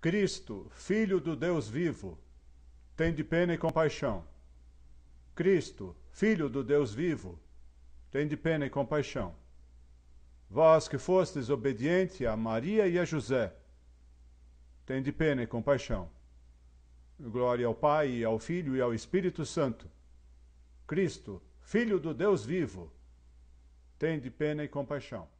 Cristo, Filho do Deus vivo, tem de pena e compaixão. Cristo, Filho do Deus vivo, tem de pena e compaixão. Vós que fostes obediente a Maria e a José, tem de pena e compaixão. Glória ao Pai, e ao Filho e ao Espírito Santo. Cristo, Filho do Deus vivo, tem de pena e compaixão.